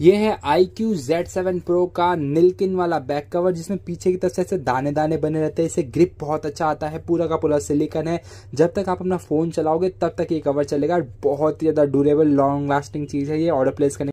ये है I Q Z seven pro का निल्किन वाला बैक कवर जिसमें पीछे की तरफ से ऐसे दाने दाने बने रहते हैं इसे ग्रिप बहुत अच्छा आता है पूरा का पूरा सिलिकन है जब तक आप अपना फोन चलाओगे तब तक ये कवर चलेगा बहुत ही ज्यादा ड्यूरेबल लॉन्ग लास्टिंग चीज है ये ऑर्डर प्लेस करने